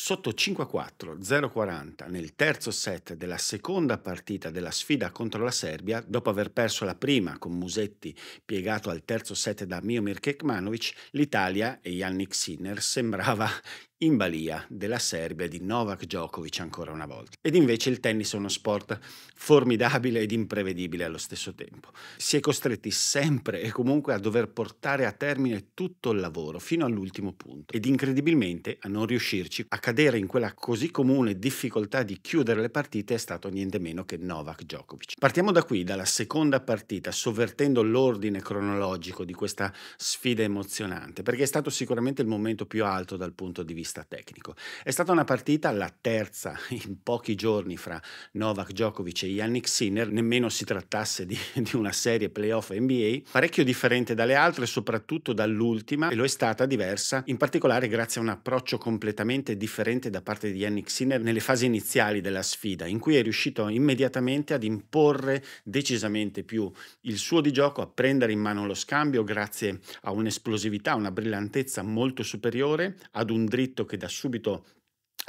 Sotto 5-4, 0-40 nel terzo set della seconda partita della sfida contro la Serbia, dopo aver perso la prima con Musetti piegato al terzo set da Miomir Kekmanovic, l'Italia e Yannick Sinner sembrava in balia della Serbia di Novak Djokovic ancora una volta. Ed invece il tennis è uno sport formidabile ed imprevedibile allo stesso tempo. Si è costretti sempre e comunque a dover portare a termine tutto il lavoro fino all'ultimo punto ed incredibilmente a non riuscirci a cadere in quella così comune difficoltà di chiudere le partite è stato niente meno che Novak Djokovic. Partiamo da qui, dalla seconda partita, sovvertendo l'ordine cronologico di questa sfida emozionante, perché è stato sicuramente il momento più alto dal punto di vista vista tecnico. È stata una partita, la terza in pochi giorni fra Novak Djokovic e Yannick Sinner, nemmeno si trattasse di, di una serie playoff NBA, parecchio differente dalle altre, soprattutto dall'ultima, e lo è stata diversa, in particolare grazie a un approccio completamente differente da parte di Yannick Sinner nelle fasi iniziali della sfida, in cui è riuscito immediatamente ad imporre decisamente più il suo di gioco, a prendere in mano lo scambio grazie a un'esplosività, una brillantezza molto superiore, ad un dritto detto che da subito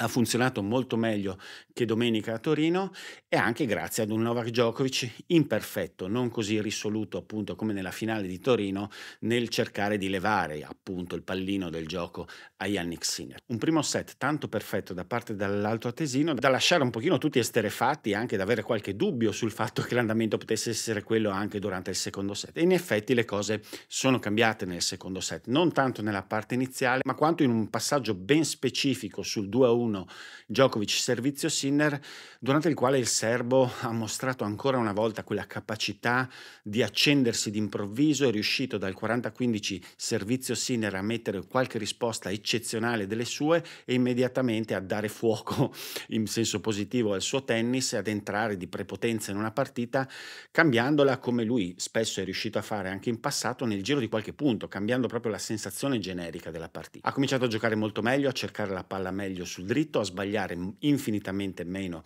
ha funzionato molto meglio che domenica a Torino e anche grazie ad un Novak Djokovic imperfetto, non così risoluto appunto come nella finale di Torino nel cercare di levare appunto il pallino del gioco a Yannick Sinner. Un primo set tanto perfetto da parte dell'alto atesino da lasciare un pochino tutti esterefatti e anche da avere qualche dubbio sul fatto che l'andamento potesse essere quello anche durante il secondo set. E in effetti le cose sono cambiate nel secondo set, non tanto nella parte iniziale ma quanto in un passaggio ben specifico sul 2-1 1 Djokovic servizio Sinner, durante il quale il serbo ha mostrato ancora una volta quella capacità di accendersi d'improvviso, è riuscito dal 40-15 servizio Sinner a mettere qualche risposta eccezionale delle sue e immediatamente a dare fuoco in senso positivo al suo tennis e ad entrare di prepotenza in una partita cambiandola come lui spesso è riuscito a fare anche in passato nel giro di qualche punto, cambiando proprio la sensazione generica della partita. Ha cominciato a giocare molto meglio, a cercare la palla meglio sul dritto diritto a sbagliare infinitamente meno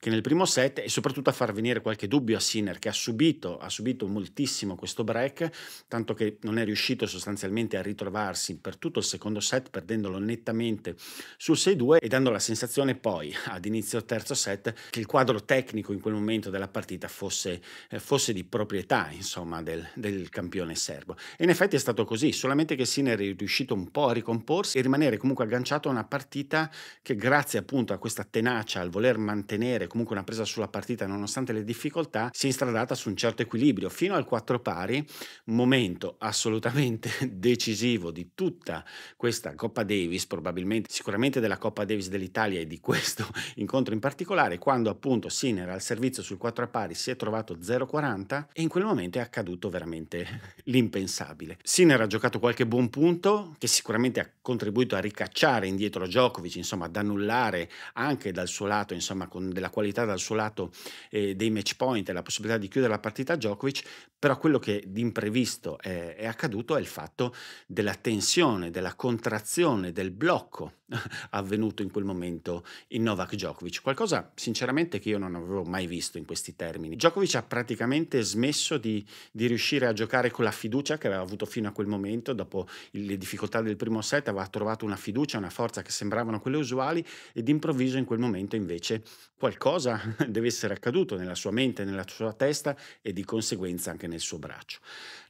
che nel primo set e soprattutto a far venire qualche dubbio a Sinner che ha subito, ha subito moltissimo questo break, tanto che non è riuscito sostanzialmente a ritrovarsi per tutto il secondo set perdendolo nettamente sul 6-2 e dando la sensazione poi ad inizio terzo set che il quadro tecnico in quel momento della partita fosse, eh, fosse di proprietà insomma del, del campione serbo. E in effetti è stato così, solamente che Sinner è riuscito un po' a ricomporsi e rimanere comunque agganciato a una partita che grazie appunto a questa tenacia, al voler mantenere comunque una presa sulla partita nonostante le difficoltà, si è instradata su un certo equilibrio fino al 4 pari, momento assolutamente decisivo di tutta questa Coppa Davis, probabilmente sicuramente della Coppa Davis dell'Italia e di questo incontro in particolare, quando appunto Sinner al servizio sul 4 pari si è trovato 0-40 e in quel momento è accaduto veramente l'impensabile. Sinner ha giocato qualche buon punto che sicuramente ha contribuito a ricacciare indietro Djokovic, insomma ad annullare anche dal suo lato, insomma con della qualità qualità dal suo lato eh, dei match point e la possibilità di chiudere la partita a Djokovic, però quello che d'imprevisto è, è accaduto è il fatto della tensione, della contrazione, del blocco avvenuto in quel momento in Novak Djokovic, qualcosa sinceramente che io non avevo mai visto in questi termini. Djokovic ha praticamente smesso di, di riuscire a giocare con la fiducia che aveva avuto fino a quel momento, dopo le difficoltà del primo set aveva trovato una fiducia, una forza che sembravano quelle usuali e d'improvviso in quel momento invece qualcosa cosa deve essere accaduto nella sua mente, nella sua testa e di conseguenza anche nel suo braccio.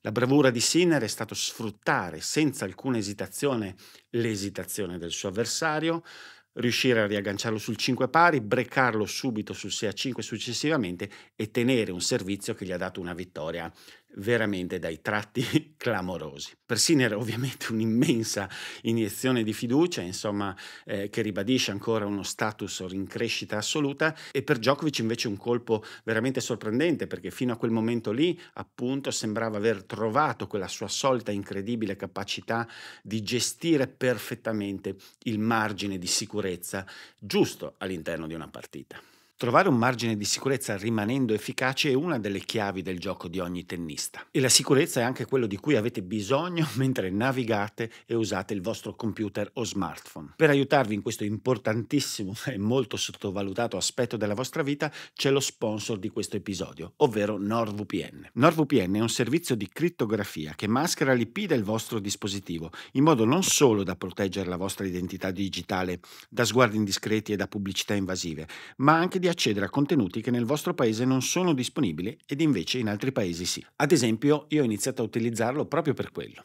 La bravura di Sinner è stato sfruttare senza alcuna esitazione l'esitazione del suo avversario, riuscire a riagganciarlo sul 5 pari, brecarlo subito sul 6 a 5 successivamente e tenere un servizio che gli ha dato una vittoria veramente dai tratti clamorosi. Persino era ovviamente un'immensa iniezione di fiducia, insomma, eh, che ribadisce ancora uno status in crescita assoluta e per Djokovic invece un colpo veramente sorprendente perché fino a quel momento lì, appunto, sembrava aver trovato quella sua solita incredibile capacità di gestire perfettamente il margine di sicurezza giusto all'interno di una partita. Trovare un margine di sicurezza rimanendo efficace è una delle chiavi del gioco di ogni tennista. E la sicurezza è anche quello di cui avete bisogno mentre navigate e usate il vostro computer o smartphone. Per aiutarvi in questo importantissimo e molto sottovalutato aspetto della vostra vita c'è lo sponsor di questo episodio, ovvero NordVPN. NordVPN è un servizio di crittografia che maschera l'IP del vostro dispositivo, in modo non solo da proteggere la vostra identità digitale da sguardi indiscreti e da pubblicità invasive, ma anche di accedere a contenuti che nel vostro paese non sono disponibili ed invece in altri paesi sì. Ad esempio, io ho iniziato a utilizzarlo proprio per quello,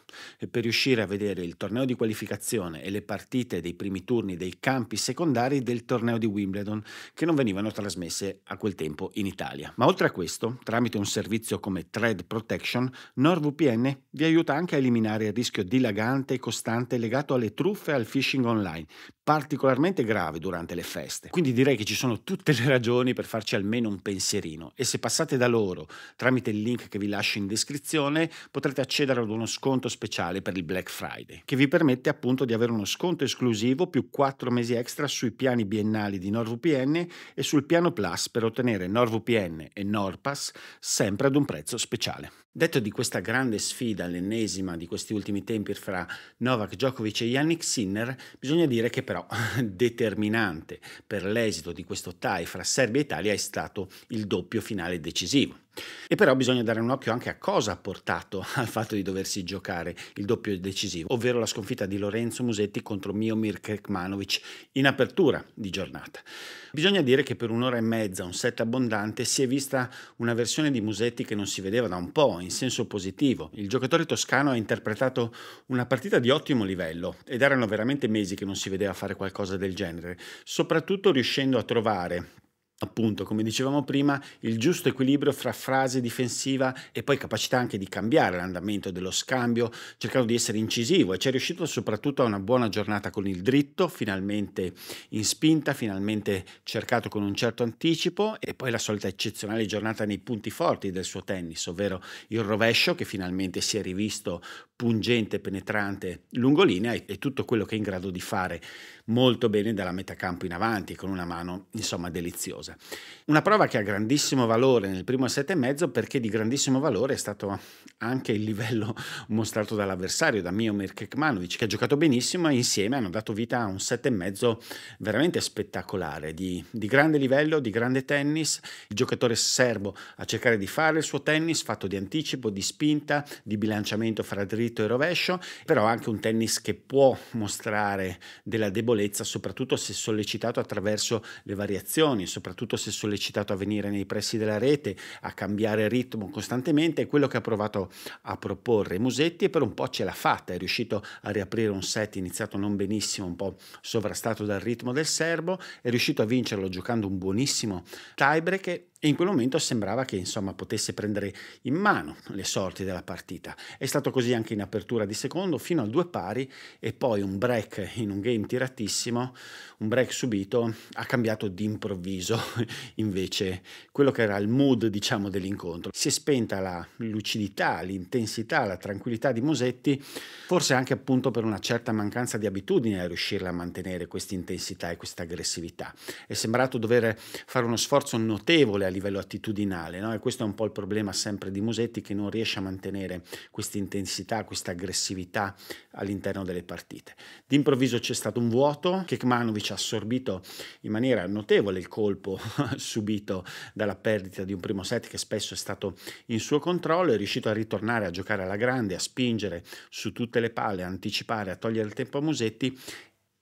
per riuscire a vedere il torneo di qualificazione e le partite dei primi turni dei campi secondari del torneo di Wimbledon che non venivano trasmesse a quel tempo in Italia. Ma oltre a questo, tramite un servizio come Thread Protection, NordVPN vi aiuta anche a eliminare il rischio dilagante e costante legato alle truffe e al phishing online, particolarmente grave durante le feste. Quindi direi che ci sono tutte le ragioni per farci almeno un pensierino e se passate da loro tramite il link che vi lascio in descrizione potrete accedere ad uno sconto speciale per il Black Friday che vi permette appunto di avere uno sconto esclusivo più 4 mesi extra sui piani biennali di NordVPN e sul piano Plus per ottenere NordVPN e NordPass sempre ad un prezzo speciale. Detto di questa grande sfida, l'ennesima di questi ultimi tempi fra Novak Djokovic e Yannick Sinner, bisogna dire che però determinante per l'esito di questo tie fra Serbia e Italia è stato il doppio finale decisivo. E però bisogna dare un occhio anche a cosa ha portato al fatto di doversi giocare il doppio decisivo, ovvero la sconfitta di Lorenzo Musetti contro Miomir Kekmanovic in apertura di giornata. Bisogna dire che per un'ora e mezza, un set abbondante, si è vista una versione di Musetti che non si vedeva da un po', in senso positivo. Il giocatore toscano ha interpretato una partita di ottimo livello ed erano veramente mesi che non si vedeva fare qualcosa del genere, soprattutto riuscendo a trovare appunto, come dicevamo prima, il giusto equilibrio fra frase difensiva e poi capacità anche di cambiare l'andamento dello scambio, cercando di essere incisivo e ci è riuscito soprattutto a una buona giornata con il dritto, finalmente in spinta, finalmente cercato con un certo anticipo e poi la solita eccezionale giornata nei punti forti del suo tennis, ovvero il rovescio che finalmente si è rivisto pungente, penetrante, lungolinea e, tutto quello che è in grado di fare molto bene dalla metà campo in avanti con una mano insomma deliziosa. Una prova che ha grandissimo valore nel primo set e mezzo perché di grandissimo valore è stato anche il livello mostrato dall'avversario, da Mio Mirkekmanovic che ha giocato benissimo e insieme hanno dato vita a un set e mezzo veramente spettacolare, di, di grande livello, di grande tennis, il giocatore serbo a cercare di fare il suo tennis fatto di anticipo, di spinta, di bilanciamento fra dritta dritto e rovescio, però anche un tennis che può mostrare della debolezza, soprattutto se sollecitato attraverso le variazioni, soprattutto se sollecitato a venire nei pressi della rete, a cambiare ritmo costantemente, è quello che ha provato a proporre Musetti e per un po' ce l'ha fatta, è riuscito a riaprire un set iniziato non benissimo, un po' sovrastato dal ritmo del serbo, è riuscito a vincerlo giocando un buonissimo tiebreak e in quel momento sembrava che insomma, potesse prendere in mano le sorti della partita. È stato così anche in apertura di secondo fino a due pari e poi un break in un game tiratissimo, un break subito ha cambiato d'improvviso invece quello che era il mood diciamo, dell'incontro. Si è spenta la lucidità, l'intensità, la tranquillità di Musetti, forse anche appunto per una certa mancanza di abitudine a riuscirla a mantenere questa intensità e questa aggressività. È sembrato dover fare uno sforzo notevole a livello attitudinale no? e questo è un po' il problema sempre di Musetti che non riesce a mantenere questa intensità, questa aggressività all'interno delle partite. D'improvviso c'è stato un vuoto, Kekmanovic ha assorbito in maniera notevole il colpo subito dalla perdita di un primo set che spesso è stato in suo controllo, è riuscito a ritornare a giocare alla grande, a spingere su tutte le palle, a anticipare, a togliere il tempo a Musetti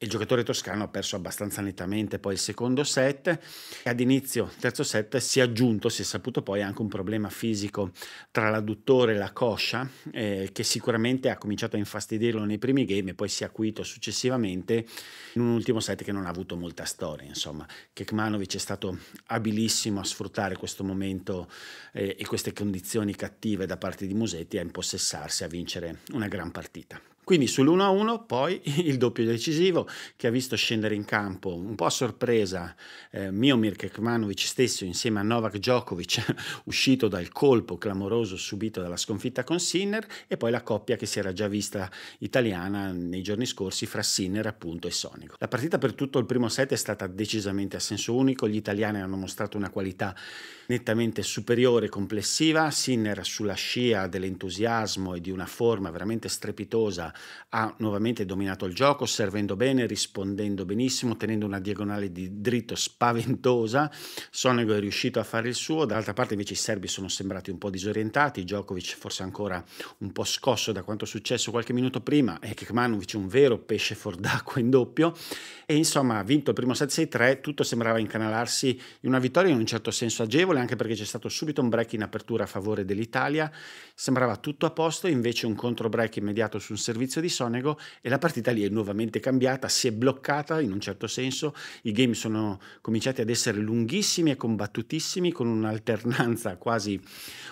il giocatore toscano ha perso abbastanza nettamente poi il secondo set e ad inizio terzo set si è aggiunto, si è saputo poi anche un problema fisico tra l'adduttore e la coscia eh, che sicuramente ha cominciato a infastidirlo nei primi game e poi si è acuito successivamente in un ultimo set che non ha avuto molta storia insomma. Kekmanovic è stato abilissimo a sfruttare questo momento eh, e queste condizioni cattive da parte di Musetti a impossessarsi, a vincere una gran partita. Quindi sull'1-1 poi il doppio decisivo che ha visto scendere in campo un po' a sorpresa eh, Miomir Kekmanovic stesso insieme a Novak Djokovic uscito dal colpo clamoroso subito dalla sconfitta con Sinner e poi la coppia che si era già vista italiana nei giorni scorsi fra Sinner appunto e Sonico. La partita per tutto il primo set è stata decisamente a senso unico, gli italiani hanno mostrato una qualità nettamente superiore complessiva, Sinner sulla scia dell'entusiasmo e di una forma veramente strepitosa ha nuovamente dominato il gioco, servendo bene, rispondendo benissimo, tenendo una diagonale di dritto spaventosa. Sonego è riuscito a fare il suo, dall'altra parte invece i serbi sono sembrati un po' disorientati, Djokovic forse ancora un po' scosso da quanto è successo qualche minuto prima e Kekmanovic un vero pesce fuor d'acqua in doppio e insomma ha vinto il primo 7-6-3, tutto sembrava incanalarsi in una vittoria in un certo senso agevole anche perché c'è stato subito un break in apertura a favore dell'Italia, sembrava tutto a posto, invece un contro break immediato su un servizio servizio di Sonego e la partita lì è nuovamente cambiata, si è bloccata in un certo senso, i game sono cominciati ad essere lunghissimi e combattutissimi con un'alternanza quasi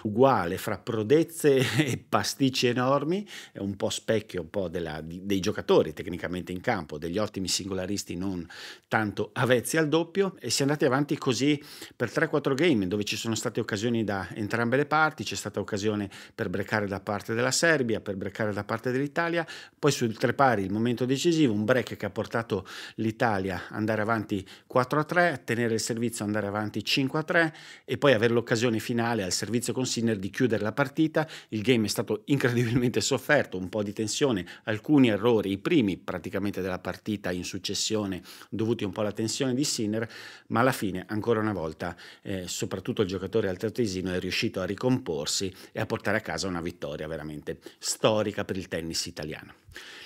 uguale fra prodezze e pasticci enormi, è un po' specchio un po' della, dei giocatori tecnicamente in campo, degli ottimi singolaristi non tanto avezzi al doppio e si è andati avanti così per 3-4 game dove ci sono state occasioni da entrambe le parti, c'è stata occasione per breccare da parte della Serbia, per breccare da parte dell'Italia, dell'Italia, poi sul tre pari il momento decisivo, un break che ha portato l'Italia ad andare avanti 4 a 3, tenere il servizio andare avanti 5 a 3 e poi avere l'occasione finale al servizio con Sinner di chiudere la partita. Il game è stato incredibilmente sofferto, un po' di tensione, alcuni errori, i primi praticamente della partita in successione dovuti un po' alla tensione di Sinner, ma alla fine ancora una volta eh, soprattutto il giocatore altoatesino è riuscito a ricomporsi e a portare a casa una vittoria veramente storica per il tennis italiano italiana.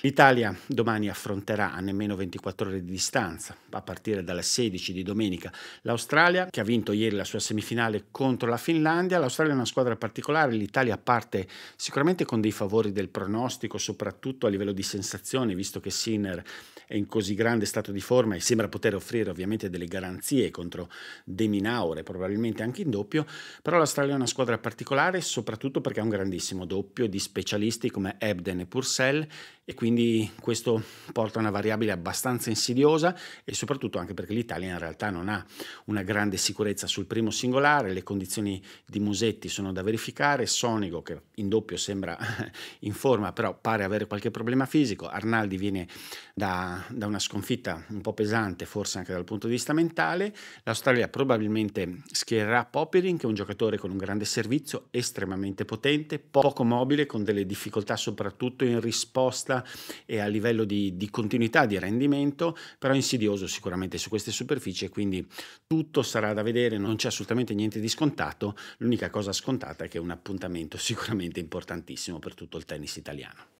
L'Italia domani affronterà a nemmeno 24 ore di distanza, a partire dalle 16 di domenica, l'Australia che ha vinto ieri la sua semifinale contro la Finlandia. L'Australia è una squadra particolare, l'Italia parte sicuramente con dei favori del pronostico, soprattutto a livello di sensazione, visto che Sinner è in così grande stato di forma e sembra poter offrire ovviamente delle garanzie contro De Minaure, probabilmente anche in doppio, però l'Australia è una squadra particolare soprattutto perché ha un grandissimo doppio di specialisti come Ebden e Purcell shell e quindi questo porta a una variabile abbastanza insidiosa e soprattutto anche perché l'Italia in realtà non ha una grande sicurezza sul primo singolare, le condizioni di Musetti sono da verificare, Sonigo che in doppio sembra in forma però pare avere qualche problema fisico, Arnaldi viene da, da una sconfitta un po' pesante forse anche dal punto di vista mentale, l'Australia probabilmente schiererà Popirin che è un giocatore con un grande servizio estremamente potente, poco mobile con delle difficoltà soprattutto in risposta sposta e a livello di, di continuità di rendimento, però insidioso sicuramente su queste superfici e quindi tutto sarà da vedere, non c'è assolutamente niente di scontato, l'unica cosa scontata è che è un appuntamento sicuramente importantissimo per tutto il tennis italiano.